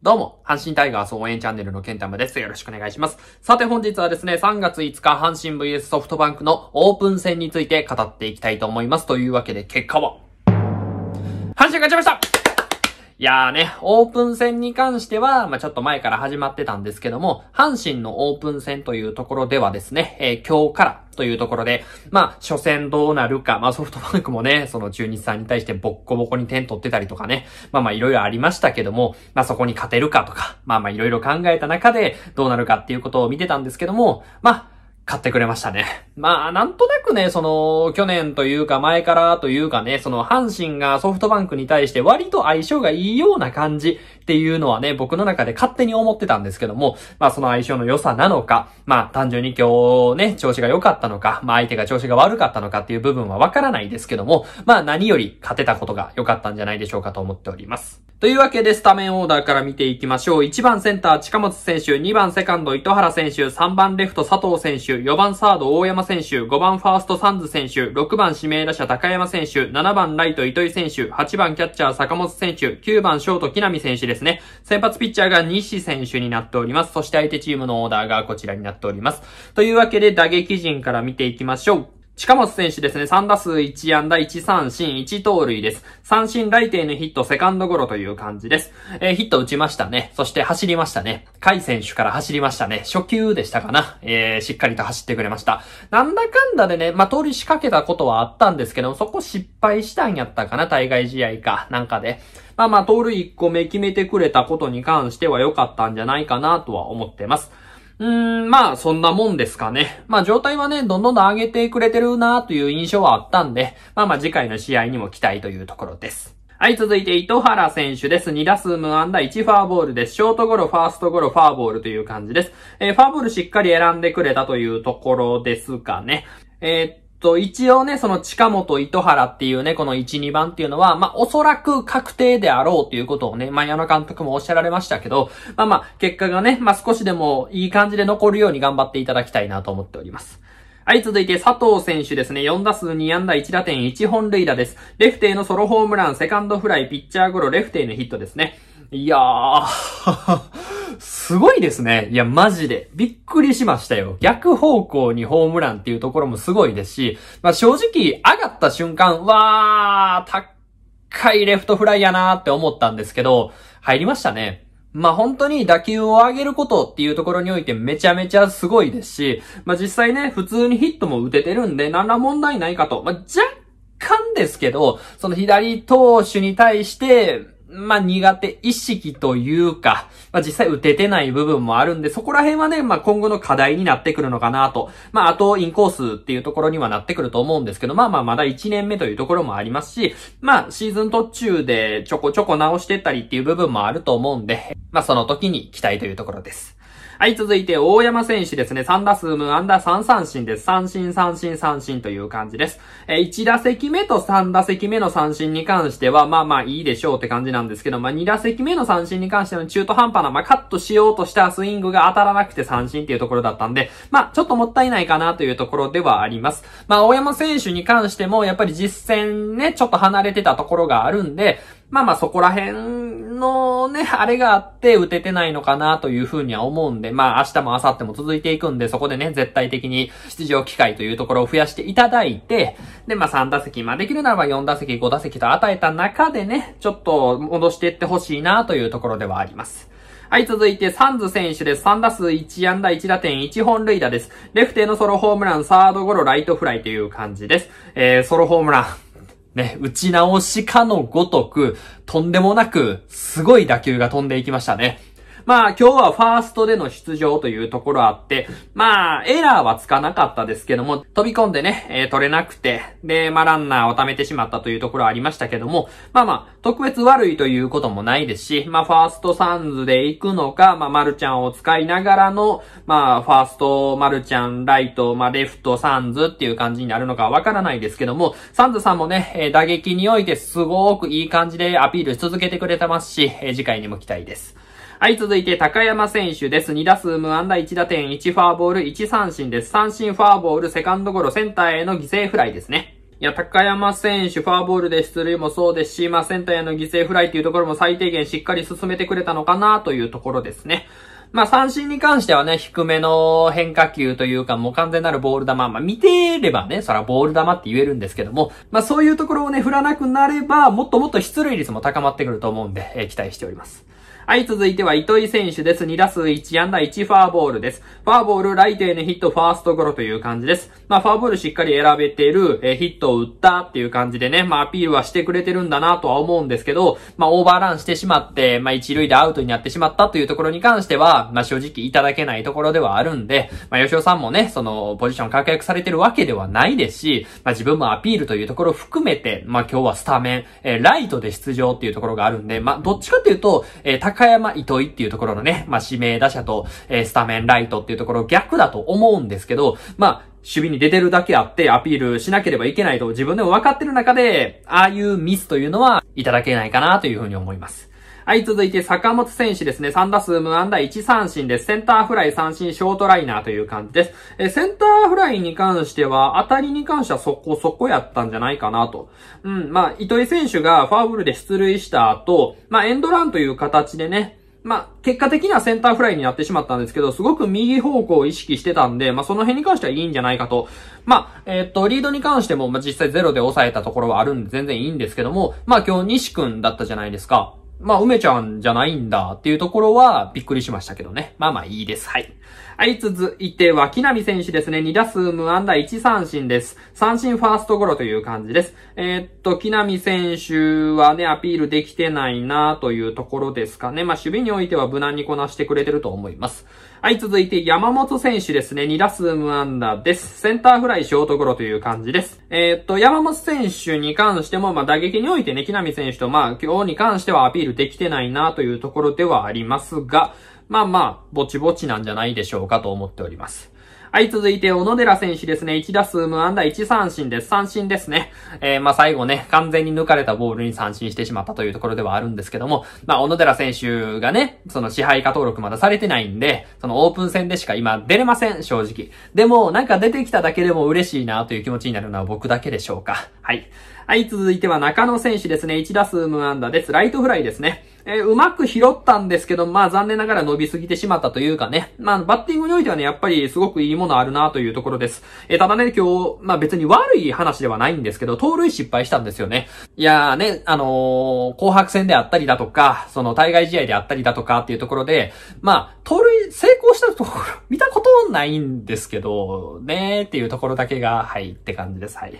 どうも、阪神タイガース応援チャンネルのケンタムです。よろしくお願いします。さて本日はですね、3月5日、阪神 VS ソフトバンクのオープン戦について語っていきたいと思います。というわけで、結果は、阪神勝ちましたいやーね、オープン戦に関しては、まあ、ちょっと前から始まってたんですけども、阪神のオープン戦というところではですね、えー、今日からというところで、まあ、初戦どうなるか、まあ、ソフトバンクもね、その中日さんに対してボッコボコに点取ってたりとかね、まあまあいろいろありましたけども、まあそこに勝てるかとか、まあまあいろいろ考えた中でどうなるかっていうことを見てたんですけども、まあ、買ってくれましたね。まあ、なんとなくね、その、去年というか前からというかね、その、阪神がソフトバンクに対して割と相性がいいような感じっていうのはね、僕の中で勝手に思ってたんですけども、まあ、その相性の良さなのか、まあ、単純に今日ね、調子が良かったのか、まあ、相手が調子が悪かったのかっていう部分はわからないですけども、まあ、何より勝てたことが良かったんじゃないでしょうかと思っております。というわけで、スタメンオーダーから見ていきましょう。1番センター、近本選手、2番セカンド、糸原選手、3番レフト、佐藤選手、4番サード、大山選手、5番ファースト、サンズ選手、6番指名打者、高山選手、7番ライト、糸井選手、8番キャッチャー、坂本選手、9番ショート、木並選手ですね。先発ピッチャーが西選手になっております。そして相手チームのオーダーがこちらになっております。というわけで、打撃陣から見ていきましょう。近本選手ですね、3打数1安打1三振1盗塁です。三振来定のヒット、セカンドゴロという感じです。えー、ヒット打ちましたね。そして走りましたね。甲斐選手から走りましたね。初球でしたかな。えー、しっかりと走ってくれました。なんだかんだでね、まあ、通り仕掛けたことはあったんですけどそこ失敗したんやったかな。対外試合か、なんかで。まあまあ、盗塁1個目決めてくれたことに関しては良かったんじゃないかなとは思ってます。うーん、まあ、そんなもんですかね。まあ、状態はね、どんどん上げてくれてるなという印象はあったんで、まあまあ、次回の試合にも期待というところです。はい、続いて糸原選手です。2打数無安打1フォアボールです。ショートゴロ、ファーストゴロ、フォアボールという感じです。えー、フォアボールしっかり選んでくれたというところですかね。えーと、一応ね、その近本糸原っていうね、この1、2番っていうのは、まあ、おそらく確定であろうということをね、まあ、矢野監督もおっしゃられましたけど、まあまあ、結果がね、まあ、少しでもいい感じで残るように頑張っていただきたいなと思っております。はい、続いて佐藤選手ですね。4打数2安打1打点1本塁打です。レフテへのソロホームラン、セカンドフライ、ピッチャーゴロ、レフテへのヒットですね。いやーすごいですね。いや、マジで。びっくりしましたよ。逆方向にホームランっていうところもすごいですし、まあ正直、上がった瞬間、わー、高いレフトフライやなーって思ったんですけど、入りましたね。まあ、本当に打球を上げることっていうところにおいてめちゃめちゃすごいですし、まあ、実際ね、普通にヒットも打ててるんで、何ら問題ないかと。まあ、若干ですけど、その左投手に対して、まあ、苦手意識というか、まあ、実際打ててない部分もあるんで、そこら辺はね、まあ、今後の課題になってくるのかなと。まあ、あと、インコースっていうところにはなってくると思うんですけど、まあまあ、まだ1年目というところもありますし、まあ、シーズン途中でちょこちょこ直してったりっていう部分もあると思うんで、まあ、その時に期待というところです。はい、続いて、大山選手ですね。3打数無安打3三振です。三振、三振、三振という感じです。えー、1打席目と3打席目の三振に関しては、まあまあいいでしょうって感じなんですけど、まあ2打席目の三振に関しては中途半端な、まあカットしようとしたスイングが当たらなくて三振っていうところだったんで、まあちょっともったいないかなというところではあります。まあ大山選手に関しても、やっぱり実戦ね、ちょっと離れてたところがあるんで、まあまあそこら辺のね、あれがあって打ててないのかなというふうには思うんで、まあ明日も明後日も続いていくんで、そこでね、絶対的に出場機会というところを増やしていただいて、で、まあ3打席、まあできるならば4打席、5打席と与えた中でね、ちょっと戻していってほしいなというところではあります。はい、続いて、サンズ選手です。3打数1安打1打点1本塁打です。レフテのソロホームラン、サードゴロ、ライトフライという感じです。えー、ソロホームラン。ね、打ち直しかのごとく、とんでもなくすごい打球が飛んでいきましたね。まあ今日はファーストでの出場というところあって、まあエラーはつかなかったですけども、飛び込んでね、えー、取れなくて、で、まあランナーを貯めてしまったというところありましたけども、まあまあ、特別悪いということもないですし、まあファーストサンズで行くのか、まあマルちゃんを使いながらの、まあファースト、マルちゃん、ライト、まあレフト、サンズっていう感じになるのかわからないですけども、サンズさんもね、えー、打撃においてすごくいい感じでアピールし続けてくれてますし、えー、次回にも期待です。はい、続いて高山選手です。2打数無安打1打点、1ファーボール、1三振です。三振ファーボール、セカンドゴロ、センターへの犠牲フライですね。いや、高山選手、フォアボールで出塁もそうですし、まあ、センターへの犠牲フライっていうところも最低限しっかり進めてくれたのかなというところですね。まあ、三振に関してはね、低めの変化球というか、もう完全なるボール球。まあ、見てればね、そらボール球って言えるんですけども、まあ、そういうところをね、振らなくなれば、もっともっと出塁率も高まってくると思うんで、え期待しております。はい、続いては糸井選手です。2打数1安打1ファーボールです。ファーボール、ライトへのヒット、ファーストゴロという感じです。まあ、ファーボールしっかり選べてる、えー、ヒットを打ったっていう感じでね、まあ、アピールはしてくれてるんだなとは思うんですけど、まあ、オーバーランしてしまって、まあ、1塁でアウトになってしまったというところに関しては、まあ、正直いただけないところではあるんで、まあ、吉尾さんもね、その、ポジション確約されてるわけではないですし、まあ、自分もアピールというところを含めて、まあ、今日はスタメン、えー、ライトで出場っていうところがあるんで、まあ、どっちかっていうと、えー、高山糸井っていうところのね、まあ、指名打者と、えー、スタメンライトっていうところ逆だと思うんですけど、まあ、守備に出てるだけあってアピールしなければいけないと自分でも分かってる中で、ああいうミスというのはいただけないかなというふうに思います。はい、続いて坂本選手ですね。3打数無安打1三振です。センターフライ三振、ショートライナーという感じです。え、センターフライに関しては、当たりに関してはそこそこやったんじゃないかなと。うん、まあ、糸井選手がファーブルで出塁した後、まあ、エンドランという形でね、まあ、結果的にはセンターフライになってしまったんですけど、すごく右方向を意識してたんで、まあ、その辺に関してはいいんじゃないかと。まあ、えー、っと、リードに関しても、まあ、実際ゼロで抑えたところはあるんで全然いいんですけども、まあ、今日西君だったじゃないですか。まあ、梅ちゃんじゃないんだっていうところはびっくりしましたけどね。まあまあいいです。はい。はい、続いては、木浪選手ですね。2打数無安打1三振です。三振ファーストゴロという感じです。えー、っと、木浪選手はね、アピールできてないなというところですかね。まあ、守備においては無難にこなしてくれてると思います。はい、続いて山本選手ですね。2打数無安打です。センターフライ、ショートゴロという感じです。えー、っと、山本選手に関しても、まあ、打撃においてね、木並選手と、まあ、今日に関してはアピールできてないなというところではありますが、まあまあ、ぼちぼちなんじゃないでしょうかと思っております。はい、続いて、小野寺選手ですね。1打数無安打1三振です。三振ですね。えー、まあ、最後ね、完全に抜かれたボールに三振してしまったというところではあるんですけども、まあ、小野寺選手がね、その支配下登録まだされてないんで、そのオープン戦でしか今出れません、正直。でも、なんか出てきただけでも嬉しいなという気持ちになるのは僕だけでしょうか。はい。はい、続いては中野選手ですね。1打数無安打です。ライトフライですね。えー、うまく拾ったんですけど、まあ残念ながら伸びすぎてしまったというかね。まあバッティングにおいてはね、やっぱりすごくいいものあるなというところです。えー、ただね、今日、まあ別に悪い話ではないんですけど、盗塁失敗したんですよね。いやーね、あのー、紅白戦であったりだとか、その対外試合であったりだとかっていうところで、まあ、盗塁成功したところ、見たことないんですけど、ねーっていうところだけが、はいって感じです。はい。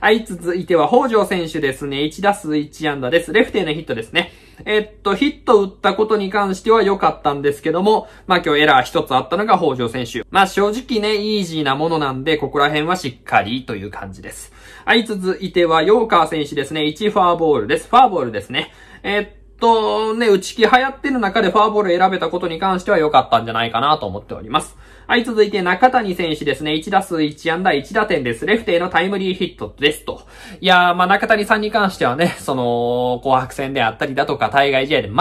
はい、続いては北条選手ですね。1打数1安打です。レフテーのヒットですね。えっと、ヒット打ったことに関しては良かったんですけども、まあ今日エラー一つあったのが北条選手。まあ正直ね、イージーなものなんで、ここら辺はしっかりという感じです。はい、続いては、ヨーカー選手ですね。1ファーボールです。ファーボールですね。えっと、ね、打ち気流行ってる中でファーボール選べたことに関しては良かったんじゃないかなと思っております。はい、続いて中谷選手ですね。1打数1安打1打点です。レフテーのタイムリーヒットですと。いやー、まあ中谷さんに関してはね、その、紅白戦であったりだとか、対外試合で全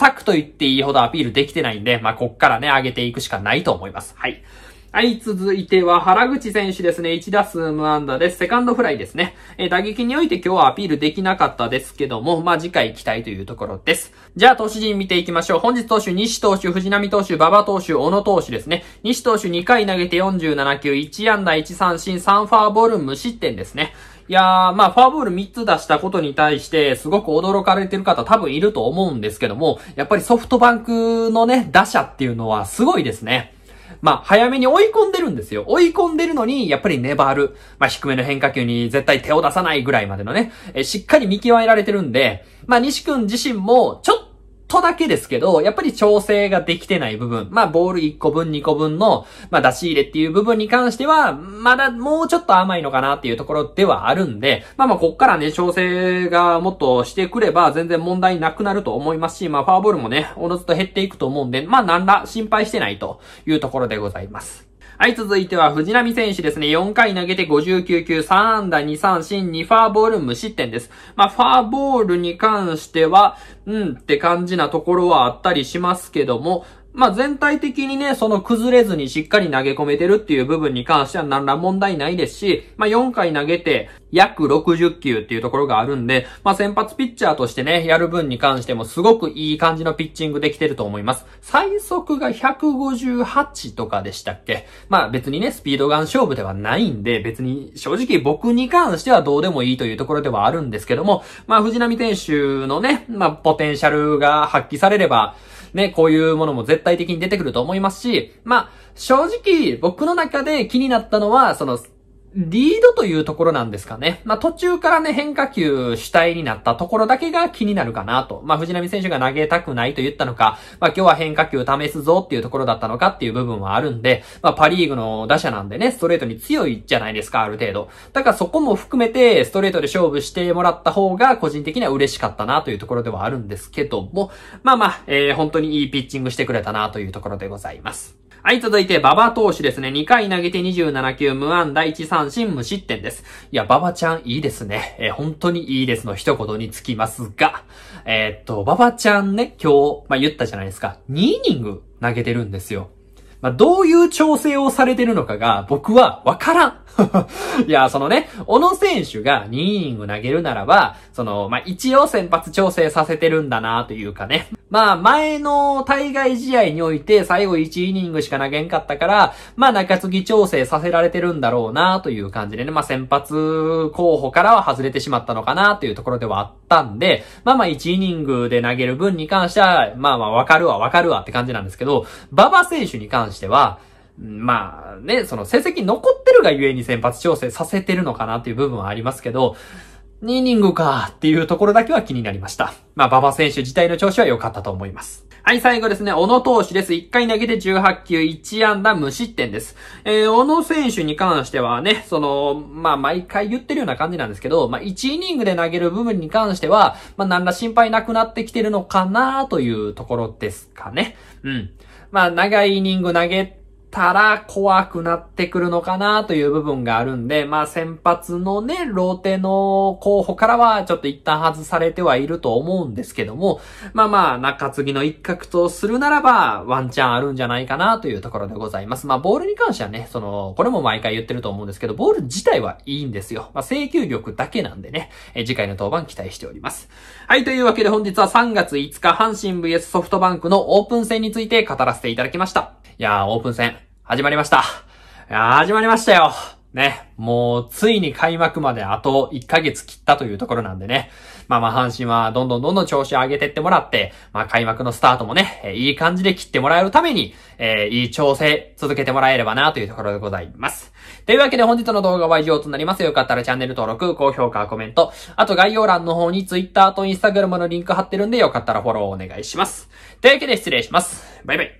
全くと言っていいほどアピールできてないんで、まあ、こっからね、上げていくしかないと思います。はい。はい、続いては原口選手ですね。1打数無安打です。セカンドフライですね。えー、打撃において今日はアピールできなかったですけども、まあ、次回期待というところです。じゃあ、投手陣見ていきましょう。本日投手、西投手、藤波投手、馬場投手、小野投手ですね。西投手2回投げて47球、1安打1三振、3ファーボール無失点ですね。いやー、まあ、フォアボール3つ出したことに対して、すごく驚かれてる方多分いると思うんですけども、やっぱりソフトバンクのね、打者っていうのはすごいですね。まあ、早めに追い込んでるんですよ。追い込んでるのに、やっぱり粘る。まあ、低めの変化球に絶対手を出さないぐらいまでのね、えしっかり見極められてるんで、まあ、西くん自身も、ちょっととだけですけど、やっぱり調整ができてない部分、まあボール1個分2個分の、まあ出し入れっていう部分に関しては、まだもうちょっと甘いのかなっていうところではあるんで、まあまあこっからね、調整がもっとしてくれば全然問題なくなると思いますし、まあファーボールもね、おのずと減っていくと思うんで、まあなんら心配してないというところでございます。はい、続いては藤波選手ですね。4回投げて59球、3安打2三振、2ファーボール無失点です。まあ、ファーボールに関しては、うんって感じなところはあったりしますけども、まあ、全体的にね、その崩れずにしっかり投げ込めてるっていう部分に関しては何ら問題ないですし、まあ、4回投げて約60球っていうところがあるんで、まあ、先発ピッチャーとしてね、やる分に関してもすごくいい感じのピッチングできてると思います。最速が158とかでしたっけまあ、別にね、スピードガン勝負ではないんで、別に正直僕に関してはどうでもいいというところではあるんですけども、まあ、藤波選手のね、まあ、ポテンシャルが発揮されれば、ね、こういうものも絶対的に出てくると思いますし、まあ、正直僕の中で気になったのは、その、リードというところなんですかね。まあ、途中からね、変化球主体になったところだけが気になるかなと。まあ、藤波選手が投げたくないと言ったのか、まあ、今日は変化球試すぞっていうところだったのかっていう部分はあるんで、まあ、パリーグの打者なんでね、ストレートに強いじゃないですか、ある程度。だからそこも含めて、ストレートで勝負してもらった方が、個人的には嬉しかったなというところではあるんですけども、まあまあ、えー、本当にいいピッチングしてくれたなというところでございます。はい、続いて、馬場投手ですね。2回投げて27球、無安第1三振、無失点です。いや、馬場ちゃん、いいですね。えー、本当にいいですの一言につきますが、えー、っと、馬場ちゃんね、今日、まあ、言ったじゃないですか。2イニング投げてるんですよ。まあ、どういう調整をされてるのかが、僕はわからん。いや、そのね、小野選手が2イニング投げるならば、その、まあ、一応先発調整させてるんだなというかね。まあ、前の対外試合において最後1イニングしか投げんかったから、まあ中継ぎ調整させられてるんだろうなという感じでね、まあ先発候補からは外れてしまったのかなというところではあったんで、まあまあ1イニングで投げる分に関しては、まあまあわかるわわかるわって感じなんですけど、馬場選手に関しては、まあね、その成績残ってるがゆえに先発調整させてるのかなっていう部分はありますけど、2イニングかっていうところだけは気になりました。まあ、馬場選手自体の調子は良かったと思います。はい、最後ですね、小野投手です。1回投げて18球、1安打無失点です。えー、小野選手に関してはね、その、まあ、毎回言ってるような感じなんですけど、まあ、1イニングで投げる部分に関しては、まあ、なんら心配なくなってきてるのかなというところですかね。うん。まあ、長いイニング投げたら怖くなってくるのかなという部分があるんで、まあ先発のね、ローテの候補からはちょっと一旦外されてはいると思うんですけども、まあまあ中継ぎの一角とするならばワンチャンあるんじゃないかなというところでございます。まあボールに関してはね、その、これも毎回言ってると思うんですけど、ボール自体はいいんですよ。まあ制球力だけなんでね、え次回の登板期待しております。はい、というわけで本日は3月5日阪神 VS ソフトバンクのオープン戦について語らせていただきました。いやー、オープン戦、始まりました。いやー、始まりましたよ。ね、もう、ついに開幕まであと1ヶ月切ったというところなんでね。まあまあ、阪神はどんどんどんどん調子上げてってもらって、まあ開幕のスタートもね、いい感じで切ってもらえるために、えー、いい調整続けてもらえればなというところでございます。というわけで本日の動画は以上となります。よかったらチャンネル登録、高評価、コメント、あと概要欄の方に Twitter と Instagram のリンク貼ってるんで、よかったらフォローお願いします。というわけで失礼します。バイバイ。